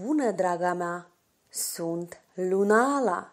Bună, draga mea! Sunt Lunala!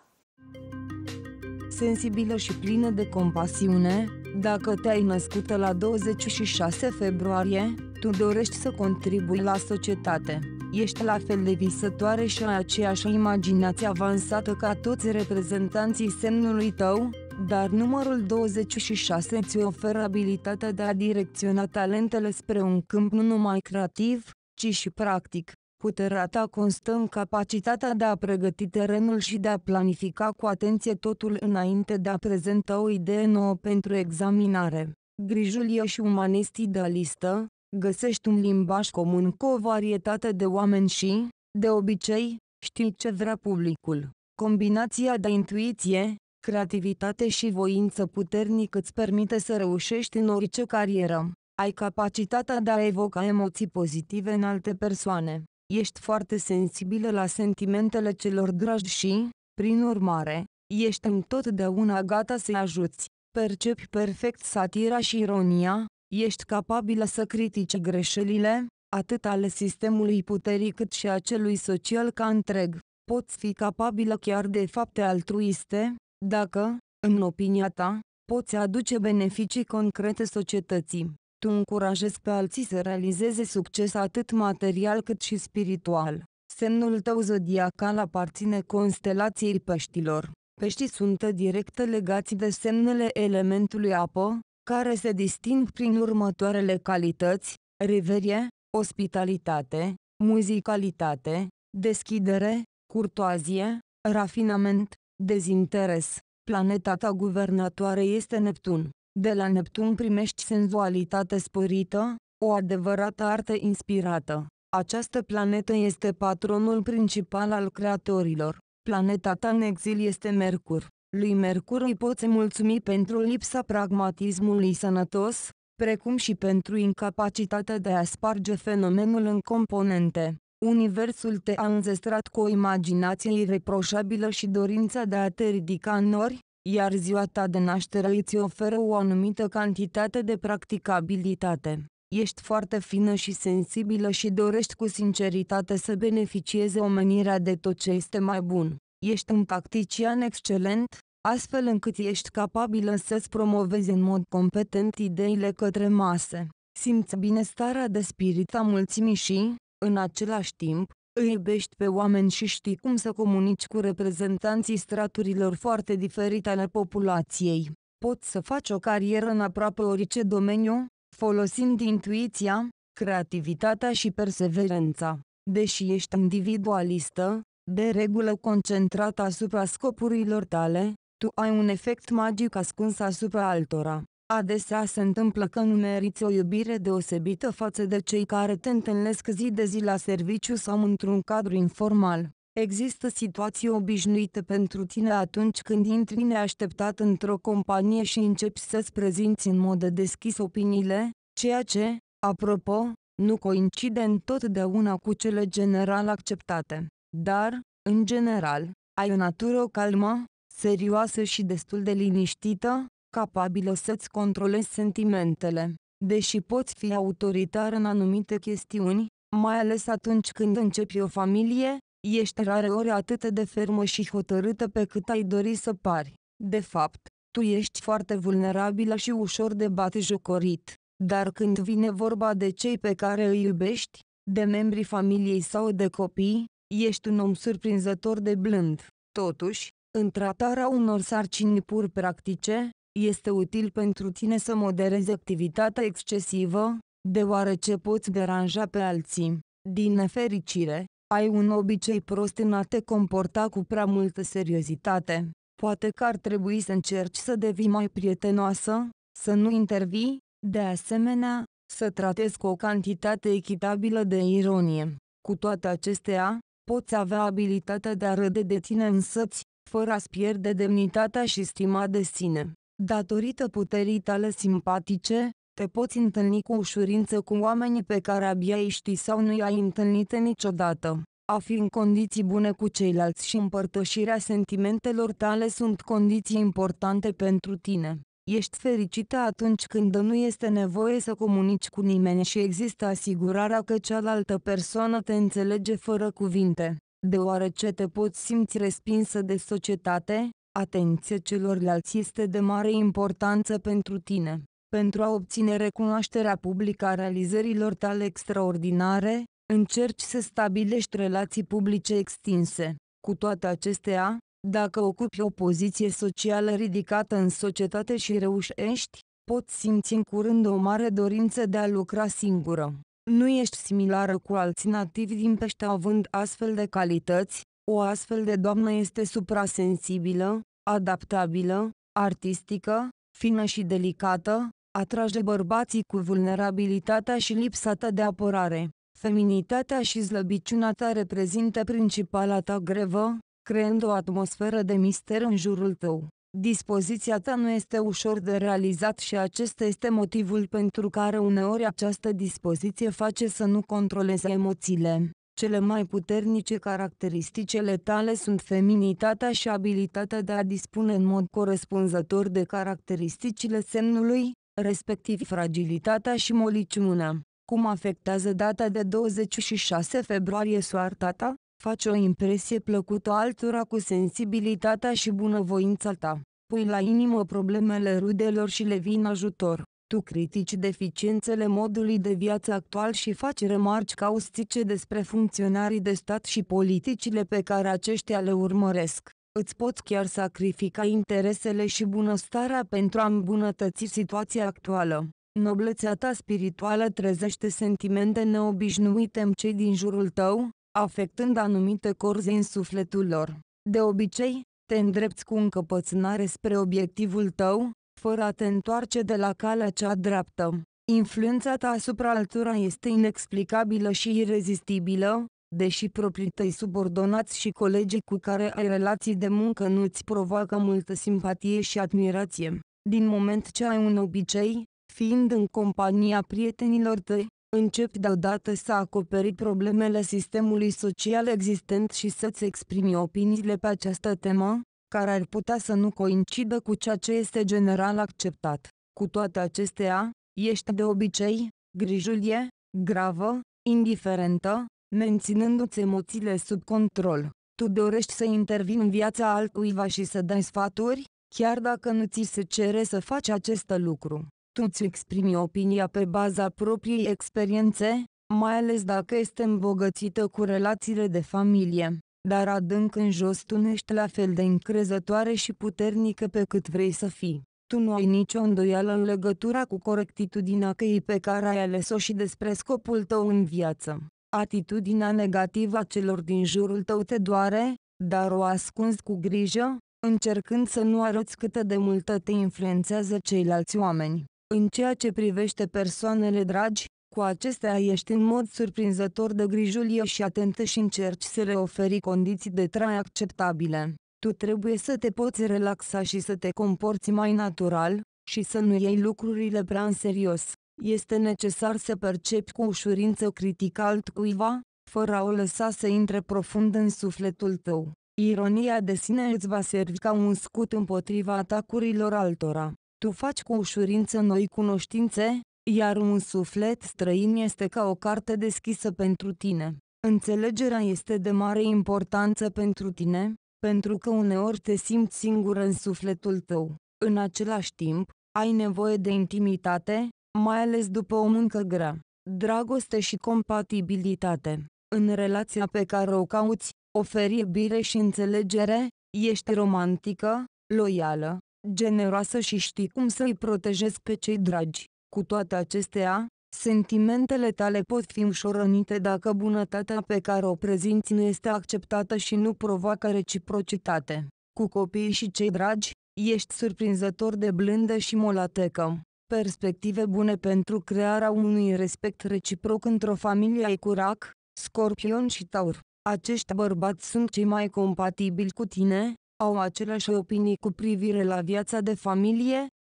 Sensibilă și plină de compasiune, dacă te-ai născută la 26 februarie, tu dorești să contribui la societate. Ești la fel de visătoare și ai aceeași imaginație avansată ca toți reprezentanții semnului tău, dar numărul 26 îți oferă abilitatea de a direcționa talentele spre un câmp nu numai creativ, ci și practic. Puterea ta constă în capacitatea de a pregăti terenul și de a planifica cu atenție totul înainte de a prezenta o idee nouă pentru examinare. Grijul e și umanist idealistă, găsești un limbaj comun cu o varietate de oameni și, de obicei, știi ce vrea publicul. Combinația de intuiție, creativitate și voință puternică îți permite să reușești în orice carieră. Ai capacitatea de a evoca emoții pozitive în alte persoane ești foarte sensibilă la sentimentele celor dragi și, prin urmare, ești întotdeauna gata să-i ajuți, percepi perfect satira și ironia, ești capabilă să critici greșelile, atât ale sistemului puterii cât și a celui social ca întreg, poți fi capabilă chiar de fapte altruiste, dacă, în opinia ta, poți aduce beneficii concrete societății tu încurajezi pe alții să realizeze succes atât material cât și spiritual. Semnul tău zodiacal aparține constelației peștilor. Peștii sunt direct legați de semnele elementului apă, care se disting prin următoarele calități, reverie, ospitalitate, muzicalitate, deschidere, curtoazie, rafinament, dezinteres. Planeta ta guvernatoare este Neptun. De la Neptun primești senzualitate sporită, o adevărată artă inspirată. Această planetă este patronul principal al creatorilor. Planeta ta în exil este Mercur. Lui Mercur îi poți mulțumi pentru lipsa pragmatismului sănătos, precum și pentru incapacitatea de a sparge fenomenul în componente. Universul te-a înzestrat cu o imaginație ireproșabilă și dorința de a te ridica în nori, iar ziua ta de naștere îți oferă o anumită cantitate de practicabilitate. Ești foarte fină și sensibilă și dorești cu sinceritate să beneficieze omenirea de tot ce este mai bun. Ești un tactician excelent, astfel încât ești capabilă să-ți promovezi în mod competent ideile către mase. Simți bine starea de spirit a mulțimii și, în același timp, îi iubești pe oameni și știi cum să comunici cu reprezentanții straturilor foarte diferite ale populației. Poți să faci o carieră în aproape orice domeniu, folosind intuiția, creativitatea și perseverența. Deși ești individualistă, de regulă concentrată asupra scopurilor tale, tu ai un efect magic ascuns asupra altora. Adesea se întâmplă că nu meriți o iubire deosebită față de cei care te întâlnesc zi de zi la serviciu sau într-un cadru informal. Există situații obișnuite pentru tine atunci când intri neașteptat într-o companie și începi să-ți prezinți în mod deschis opiniile, ceea ce, apropo, nu coincide întotdeauna cu cele general acceptate. Dar, în general, ai o natură calmă, serioasă și destul de liniștită, capabilă să-ți controlezi sentimentele. Deși poți fi autoritar în anumite chestiuni, mai ales atunci când începi o familie, ești rareori atât de fermă și hotărâtă pe cât ai dori să pari. De fapt, tu ești foarte vulnerabilă și ușor de jucorit, Dar când vine vorba de cei pe care îi iubești, de membrii familiei sau de copii, ești un om surprinzător de blând. Totuși, în tratarea unor sarcini pur practice, este util pentru tine să moderezi activitatea excesivă, deoarece poți deranja pe alții. Din nefericire, ai un obicei prost în a te comporta cu prea multă seriozitate. Poate că ar trebui să încerci să devii mai prietenoasă, să nu intervii, de asemenea, să tratezi cu o cantitate echitabilă de ironie. Cu toate acestea, poți avea abilitatea de a râde de tine însăți, fără a-ți pierde demnitatea și stima de sine. Datorită puterii tale simpatice, te poți întâlni cu ușurință cu oamenii pe care abia îi știi sau nu i-ai întâlnit niciodată. A fi în condiții bune cu ceilalți și împărtășirea sentimentelor tale sunt condiții importante pentru tine. Ești fericită atunci când nu este nevoie să comunici cu nimeni și există asigurarea că cealaltă persoană te înțelege fără cuvinte. Deoarece te poți simți respinsă de societate, Atenția celorlalți este de mare importanță pentru tine. Pentru a obține recunoașterea publică a realizărilor tale extraordinare, încerci să stabilești relații publice extinse. Cu toate acestea, dacă ocupi o poziție socială ridicată în societate și reușești, poți simți în curând o mare dorință de a lucra singură. Nu ești similară cu alți nativi din pește având astfel de calități, o astfel de doamnă este suprasensibilă, adaptabilă, artistică, fină și delicată, atrage bărbații cu vulnerabilitatea și lipsa de apărare. Feminitatea și slăbiciunea ta reprezintă principala ta grevă, creând o atmosferă de mister în jurul tău. Dispoziția ta nu este ușor de realizat și acesta este motivul pentru care uneori această dispoziție face să nu controleze emoțiile. Cele mai puternice caracteristicele tale sunt feminitatea și abilitatea de a dispune în mod corespunzător de caracteristicile semnului, respectiv fragilitatea și moliciunea. Cum afectează data de 26 februarie soarta ta? Faci o impresie plăcută altora cu sensibilitatea și bunăvoința ta. Pui la inimă problemele rudelor și le vin ajutor. Tu critici deficiențele modului de viață actual și faci remarci caustice despre funcționarii de stat și politicile pe care aceștia le urmăresc. Îți poți chiar sacrifica interesele și bunăstarea pentru a îmbunătăți situația actuală. Noblețea ta spirituală trezește sentimente neobișnuite în cei din jurul tău, afectând anumite corzi în sufletul lor. De obicei, te îndrepți cu încăpățânare spre obiectivul tău, fără a te întoarce de la calea cea dreaptă. Influența ta asupra altora este inexplicabilă și irezistibilă, deși proprii tăi subordonați și colegii cu care ai relații de muncă nu îți provoacă multă simpatie și admirație. Din moment ce ai un obicei, fiind în compania prietenilor tăi, începi deodată să acoperi problemele sistemului social existent și să-ți exprimi opiniile pe această temă, care ar putea să nu coincidă cu ceea ce este general acceptat. Cu toate acestea, ești de obicei, grijulie, gravă, indiferentă, menținându-ți emoțiile sub control. Tu dorești să intervii în viața altcuiva și să dai sfaturi, chiar dacă nu ți se cere să faci acest lucru. Tu îți exprimi opinia pe baza propriei experiențe, mai ales dacă este îmbogățită cu relațiile de familie dar adânc în jos tu nu ești la fel de încrezătoare și puternică pe cât vrei să fii. Tu nu ai nicio îndoială în legătura cu corectitudinea căii pe care ai ales-o și despre scopul tău în viață. Atitudinea negativă a celor din jurul tău te doare, dar o ascunzi cu grijă, încercând să nu arăți cât de multă te influențează ceilalți oameni. În ceea ce privește persoanele dragi, cu acestea ești în mod surprinzător de grijulie și atentă și încerci să le oferi condiții de trai acceptabile. Tu trebuie să te poți relaxa și să te comporți mai natural, și să nu iei lucrurile prea în serios. Este necesar să percepi cu ușurință critica altcuiva, fără a o lăsa să intre profund în sufletul tău. Ironia de sine îți va servi ca un scut împotriva atacurilor altora. Tu faci cu ușurință noi cunoștințe, iar un suflet străin este ca o carte deschisă pentru tine. Înțelegerea este de mare importanță pentru tine, pentru că uneori te simți singur în sufletul tău. În același timp, ai nevoie de intimitate, mai ales după o muncă grea. Dragoste și compatibilitate. În relația pe care o cauți, oferi iubire și înțelegere, ești romantică, loială, generoasă și știi cum să-i protejezi pe cei dragi. Cu toate acestea, sentimentele tale pot fi ușorănite dacă bunătatea pe care o prezinți nu este acceptată și nu provoacă reciprocitate. Cu copiii și cei dragi, ești surprinzător de blândă și molatecă. Perspective bune pentru crearea unui respect reciproc într-o familie ai curac, scorpion și taur. Acești bărbați sunt cei mai compatibili cu tine, au aceleași opinii cu privire la viața de familie,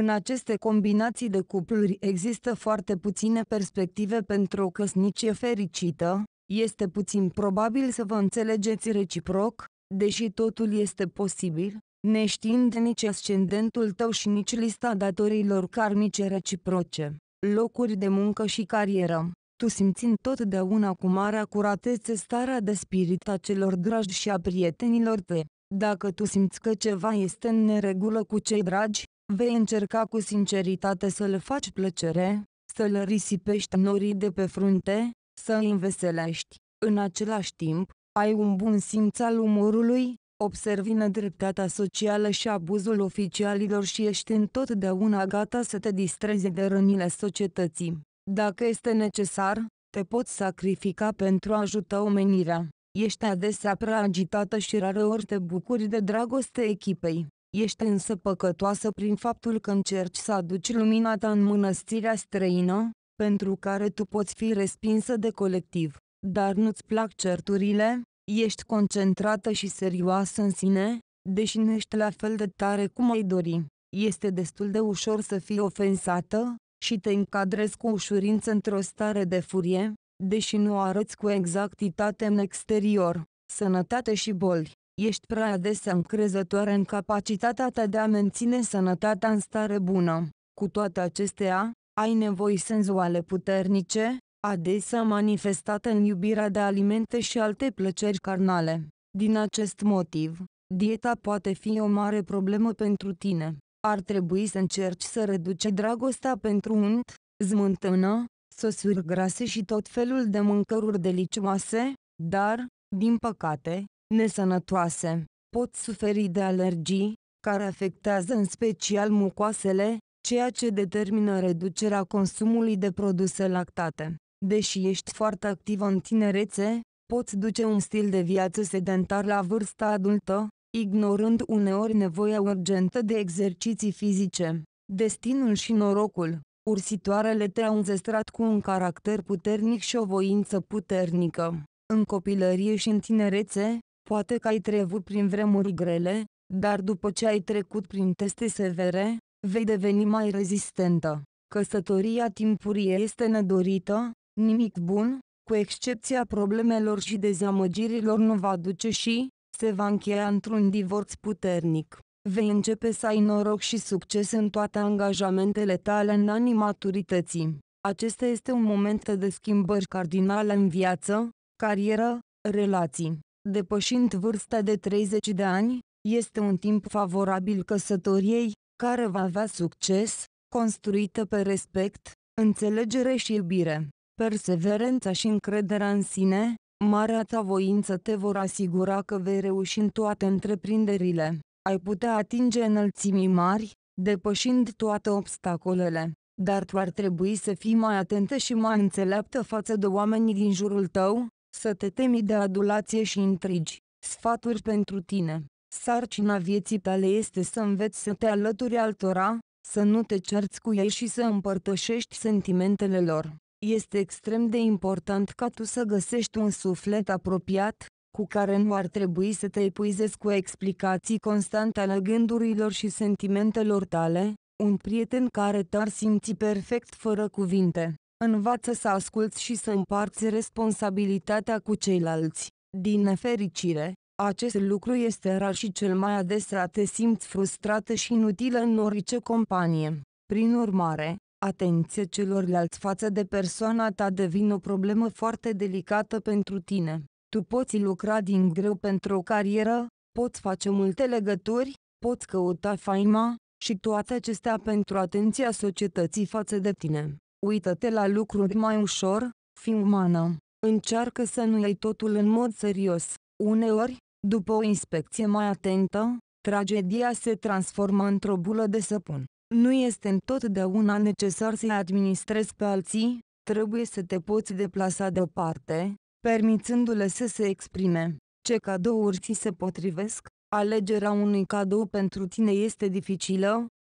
în aceste combinații de cupluri există foarte puține perspective pentru o căsnicie fericită, este puțin probabil să vă înțelegeți reciproc, deși totul este posibil, neștiind nici ascendentul tău și nici lista datorilor karmice reciproce, locuri de muncă și carieră. Tu simți întotdeauna cu mare acuratețe, starea de spirit a celor dragi și a prietenilor tăi. Dacă tu simți că ceva este în neregulă cu cei dragi, Vei încerca cu sinceritate să le faci plăcere, să le risipești norii de pe frunte, să îi înveselești. În același timp, ai un bun simț al umorului, observi nedreptatea socială și abuzul oficialilor și ești întotdeauna gata să te distrezi de rănile societății. Dacă este necesar, te poți sacrifica pentru a ajuta omenirea. Ești adesea prea agitată și rareori te bucuri de dragoste echipei. Ești însă păcătoasă prin faptul că încerci să aduci lumina ta în mănăstirea străină, pentru care tu poți fi respinsă de colectiv. Dar nu-ți plac certurile, ești concentrată și serioasă în sine, deși nu ești la fel de tare cum ai dori. Este destul de ușor să fii ofensată și te încadrezi cu ușurință într-o stare de furie, deși nu arăți cu exactitate în exterior. Sănătate și boli ești prea adesea încrezătoare în capacitatea ta de a menține sănătatea în stare bună. Cu toate acestea, ai nevoi senzuale puternice, adesea manifestate în iubirea de alimente și alte plăceri carnale. Din acest motiv, dieta poate fi o mare problemă pentru tine. Ar trebui să încerci să reduci dragostea pentru unt, zmântână, sosuri grase și tot felul de mâncăruri delicioase, dar, din păcate, nesănătoase. Pot suferi de alergii, care afectează în special mucoasele, ceea ce determină reducerea consumului de produse lactate. Deși ești foarte activă în tinerețe, poți duce un stil de viață sedentar la vârsta adultă, ignorând uneori nevoia urgentă de exerciții fizice. Destinul și norocul Ursitoarele te-au înzestrat cu un caracter puternic și o voință puternică. În copilărie și în tinerețe, Poate că ai trecut prin vremuri grele, dar după ce ai trecut prin teste severe, vei deveni mai rezistentă. Căsătoria timpurie este nedorită, nimic bun, cu excepția problemelor și dezamăgirilor nu va duce și se va încheia într-un divorț puternic. Vei începe să ai noroc și succes în toate angajamentele tale în anii maturității. Acesta este un moment de schimbări cardinale în viață, carieră, relații depășind vârsta de 30 de ani, este un timp favorabil căsătoriei, care va avea succes, construită pe respect, înțelegere și iubire. Perseverența și încrederea în sine, marea ta voință te vor asigura că vei reuși în toate întreprinderile. Ai putea atinge înălțimii mari, depășind toate obstacolele. Dar tu ar trebui să fii mai atentă și mai înțeleaptă față de oamenii din jurul tău, să te temi de adulație și intrigi. Sfaturi pentru tine. Sarcina vieții tale este să înveți să te alături altora, să nu te cerți cu ei și să împărtășești sentimentele lor. Este extrem de important ca tu să găsești un suflet apropiat, cu care nu ar trebui să te epuizezi cu explicații constante ale gândurilor și sentimentelor tale, un prieten care te-ar simți perfect fără cuvinte. Învață să asculți și să împarți responsabilitatea cu ceilalți. Din nefericire, acest lucru este rar și cel mai adesea te simți frustrată și inutilă în orice companie. Prin urmare, atenție celorlalți față de persoana ta devine o problemă foarte delicată pentru tine. Tu poți lucra din greu pentru o carieră, poți face multe legături, poți căuta faima, și toate acestea pentru atenția societății față de tine. Uită-te la lucruri mai ușor, fi umană. Încearcă să nu iei totul în mod serios. Uneori, după o inspecție mai atentă, tragedia se transformă într-o bulă de săpun. Nu este întotdeauna necesar să-i administrezi pe alții, trebuie să te poți deplasa deoparte, permițându-le să se exprime. Ce cadouri ți se potrivesc? Alegerea unui cadou pentru tine este dificilă,